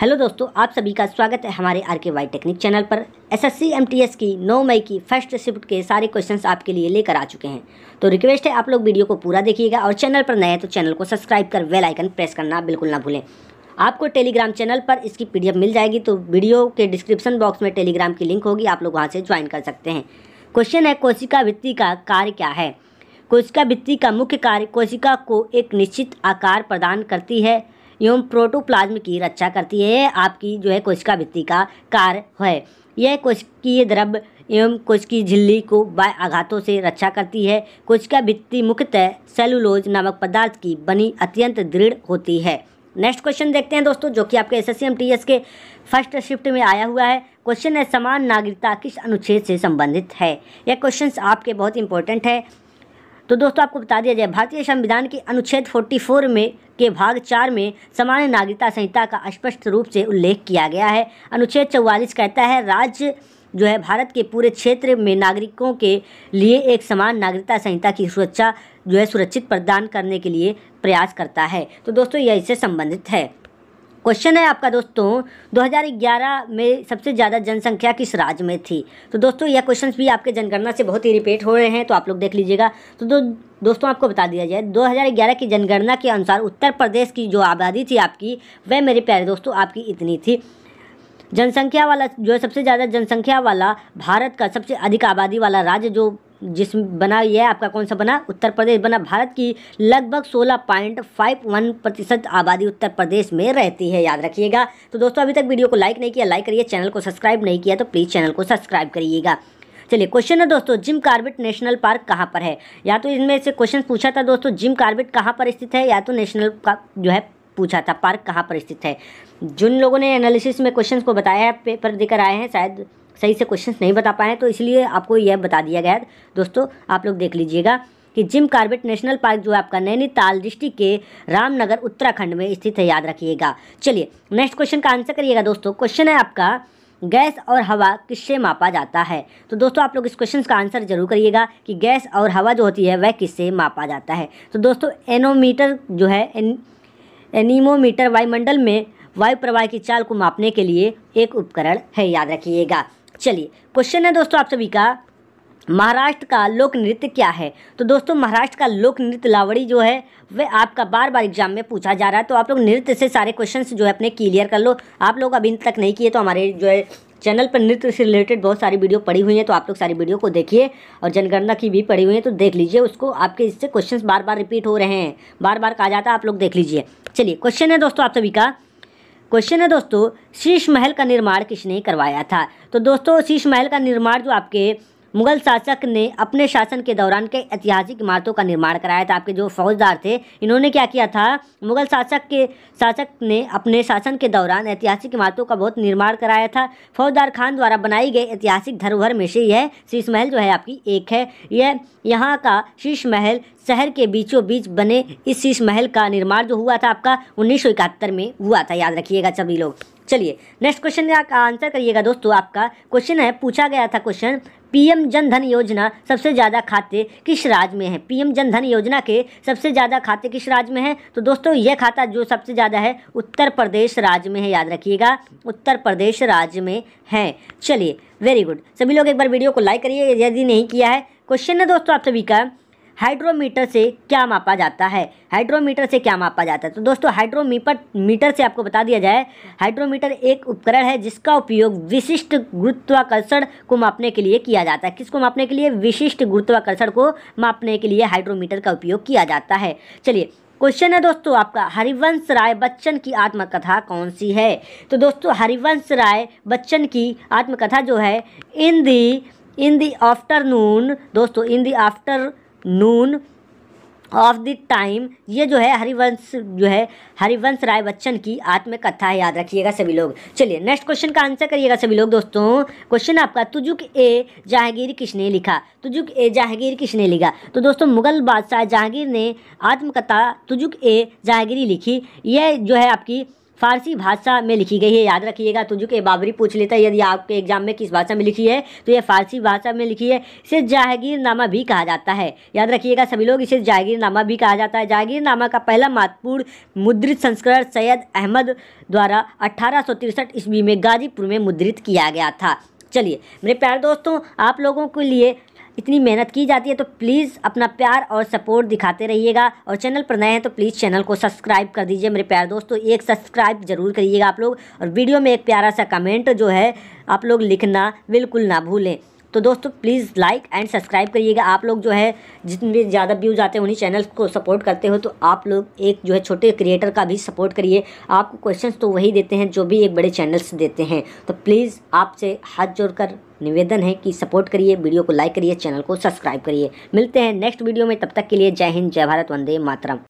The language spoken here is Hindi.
हेलो दोस्तों आप सभी का स्वागत है हमारे R K Y technique channel पर एसएससी एमटीएस की 9 मई की फर्स्ट शिफ्ट के सारे क्वेश्चंस आपके लिए लेकर आ चुके हैं तो रिक्वेस्ट है आप लोग वीडियो को पूरा देखिएगा और चैनल पर नए हैं तो चैनल को सब्सक्राइब कर वेल आइकन प्रेस करना बिल्कुल ना भूलें आपको टेलीग्राम चैनल पर इसकी पी मिल जाएगी तो वीडियो के डिस्क्रिप्शन बॉक्स में टेलीग्राम की लिंक होगी आप लोग वहाँ से ज्वाइन कर सकते हैं क्वेश्चन है कोशिका वित्ती का कार्य क्या है कोशिका वित्ती का मुख्य कार्य कोशिका को एक निश्चित आकार प्रदान करती है एवं प्रोटोप्लाज्म की रक्षा करती है आपकी जो है कोशिका भित्ति का कार्य है यह कोशिकीय द्रव्य एवं कोशिकीय झिल्ली को बाय आघातों से रक्षा करती है कोशिका भित्ति मुख्यतः सेलुलोज नामक पदार्थ की बनी अत्यंत दृढ़ होती है नेक्स्ट क्वेश्चन देखते हैं दोस्तों जो कि आपके एस एस के फर्स्ट शिफ्ट में आया हुआ है क्वेश्चन है समान नागरिकता किस अनुच्छेद से संबंधित है यह क्वेश्चन आपके बहुत इंपॉर्टेंट है तो दोस्तों आपको बता दिया जाए भारतीय संविधान के अनुच्छेद 44 में के भाग चार में सामान्य नागरिकता संहिता का स्पष्ट रूप से उल्लेख किया गया है अनुच्छेद चौवालीस कहता है राज्य जो है भारत के पूरे क्षेत्र में नागरिकों के लिए एक समान नागरिकता संहिता की सुरक्षा जो है सुरक्षित प्रदान करने के लिए प्रयास करता है तो दोस्तों यह इससे संबंधित है क्वेश्चन है आपका दोस्तों 2011 में सबसे ज़्यादा जनसंख्या किस राज्य में थी तो दोस्तों यह क्वेश्चन भी आपके जनगणना से बहुत ही रिपीट हो रहे हैं तो आप लोग देख लीजिएगा तो दो दोस्तों आपको बता दिया जाए 2011 की जनगणना के अनुसार उत्तर प्रदेश की जो आबादी थी आपकी वह मेरे प्यारे दोस्तों आपकी इतनी थी जनसंख्या वाला जो है सबसे ज़्यादा जनसंख्या वाला भारत का सबसे अधिक आबादी वाला राज्य जो जिस बना यह आपका कौन सा बना उत्तर प्रदेश बना भारत की लगभग सोलह पॉइंट फाइव वन प्रतिशत आबादी उत्तर प्रदेश में रहती है याद रखिएगा तो दोस्तों अभी तक वीडियो को लाइक नहीं किया लाइक करिए चैनल को सब्सक्राइब नहीं किया तो प्लीज़ चैनल को सब्सक्राइब करिएगा चलिए क्वेश्चन है दोस्तों जिम कार्बेट नेशनल पार्क कहाँ पर है या तो इनमें से क्वेश्चन पूछा था दोस्तों जिम कार्बेट कहाँ पर स्थित है या तो नेशनल का जो है पूछा था पार्क कहाँ पर स्थित है जिन लोगों ने एनालिसिस में क्वेश्चंस को बताया है पेपर देकर आए हैं शायद सही से क्वेश्चन नहीं बता पाए तो इसलिए आपको यह बता दिया गया है दोस्तों आप लोग देख लीजिएगा कि जिम कार्बेट नेशनल पार्क जो है आपका नैनीताल डिस्ट्रिक्ट के रामनगर उत्तराखंड में स्थित है याद रखिएगा चलिए नेक्स्ट क्वेश्चन का आंसर करिएगा दोस्तों क्वेश्चन है आपका गैस और हवा किससे मापा जाता है तो दोस्तों आप लोग इस क्वेश्चन का आंसर जरूर करिएगा कि गैस और हवा जो होती है वह किससे मापा जाता है तो दोस्तों एनोमीटर जो है एन, एनीमोमीटर वायुमंडल में वायु प्रवाह की चाल को मापने के लिए एक उपकरण है याद रखिएगा चलिए क्वेश्चन है दोस्तों आप सभी का महाराष्ट्र का लोक नृत्य क्या है तो दोस्तों महाराष्ट्र का लोक नृत्य लावड़ी जो है वह आपका बार बार एग्जाम में पूछा जा रहा है तो आप लोग नृत्य से सारे क्वेश्चन जो है अपने क्लियर कर लो आप लोग अभी तक नहीं किए तो हमारे जो है चैनल पर नृत्य से रिलेटेड बहुत सारी वीडियो पड़ी हुई हैं तो आप लोग सारी वीडियो को देखिए और जनगणना की भी पड़ी हुई है तो देख लीजिए उसको आपके इससे क्वेश्चंस बार बार रिपीट हो रहे हैं बार बार कहा जाता है आप लोग देख लीजिए चलिए क्वेश्चन है दोस्तों आप सभी का क्वेश्चन है दोस्तों शीश महल का निर्माण किसने करवाया था तो दोस्तों शीश महल का निर्माण जो आपके मुगल शासक ने अपने शासन के दौरान कई ऐतिहासिक इमारतों का निर्माण कराया था आपके जो फौजदार थे इन्होंने क्या किया था मुगल शासक के शासक ने अपने शासन के दौरान ऐतिहासिक इमारतों का बहुत निर्माण कराया था फौजदार खान द्वारा बनाई गई ऐतिहासिक धरोहर में से यह शीश महल जो है आपकी एक है यह यहाँ का शीश महल शहर के बीचों बीच बने इस शीश महल का निर्माण जो हुआ था आपका उन्नीस में हुआ था याद रखिएगा सभी लोग चलिए नेक्स्ट क्वेश्चन का आंसर करिएगा दोस्तों आपका क्वेश्चन है पूछा गया था क्वेश्चन पीएम जन धन योजना सबसे ज़्यादा खाते किस राज्य में है पीएम जन धन योजना के सबसे ज़्यादा खाते किस राज्य में है तो दोस्तों यह खाता जो सबसे ज़्यादा है उत्तर प्रदेश राज्य में है याद रखिएगा उत्तर प्रदेश राज्य में है चलिए वेरी गुड सभी लोग एक बार वीडियो को लाइक करिए यदि नहीं किया है क्वेश्चन है दोस्तों आप सभी का हाइड्रोमीटर से क्या मापा जाता है हाइड्रोमीटर से क्या मापा जाता है तो दोस्तों हाइड्रोमीपर मीटर से आपको बता दिया जाए हाइड्रोमीटर एक उपकरण है जिसका उपयोग विशिष्ट गुरुत्वाकर्षण को मापने के लिए किया जाता है किसको मापने के लिए विशिष्ट गुरुत्वाकर्षण को मापने के लिए हाइड्रोमीटर का उपयोग किया जाता है चलिए क्वेश्चन है दोस्तों आपका हरिवंश राय बच्चन की आत्मकथा कौन सी है तो दोस्तों हरिवंश राय बच्चन की आत्मकथा जो है इन दी इन दी आफ्टरनून दोस्तों in the afternoon of the time ये जो है हरिवंश जो है हरिवंश राय बच्चन की आत्मकथा है याद रखिएगा सभी लोग चलिए नेक्स्ट क्वेश्चन का आंसर करिएगा सभी लोग दोस्तों क्वेश्चन आपका तुजुक ए जहांगीर किसने लिखा तुजुक ए जहांगीर किसने लिखा तो दोस्तों मुगल बादशाह जहांगीर ने आत्मकथा तुजुक ए जहांगीरी लिखी यह जो है आपकी फारसी भाषा में लिखी गई है याद रखिएगा तो जो कि बाबरी पूछ लेता है यदि आपके एग्जाम में किस भाषा में लिखी है तो यह फारसी भाषा में लिखी है इसे जागीरनामा भी कहा जाता है याद रखिएगा सभी लोग इसे जागीरनामा भी कहा जाता है जागीरनामा का पहला महत्वपूर्ण मुद्रित संस्करण सैयद अहमद द्वारा अट्ठारह ईस्वी में गाजीपुर में मुद्रित किया गया था चलिए मेरे प्यारे दोस्तों आप लोगों के लिए इतनी मेहनत की जाती है तो प्लीज़ अपना प्यार और सपोर्ट दिखाते रहिएगा और चैनल पर नए हैं तो प्लीज़ चैनल को सब्सक्राइब कर दीजिए मेरे प्यार दोस्तों एक सब्सक्राइब जरूर करिएगा आप लोग और वीडियो में एक प्यारा सा कमेंट जो है आप लोग लिखना बिल्कुल ना भूलें तो दोस्तों प्लीज़ लाइक एंड सब्सक्राइब करिएगा आप लोग जो है जितने भी ज़्यादा व्यूज़ आते हैं उन्हीं चैनल को सपोर्ट करते हो तो आप लोग एक जो है छोटे क्रिएटर का भी सपोर्ट करिए आपको क्वेश्चंस तो वही देते हैं जो भी एक बड़े चैनल्स देते हैं तो प्लीज़ आपसे हाथ जोड़कर निवेदन है कि सपोर्ट करिए वीडियो को लाइक करिए चैनल को सब्सक्राइब करिए मिलते हैं नेक्स्ट वीडियो में तब तक के लिए जय हिंद जय भारत वंदे मातरम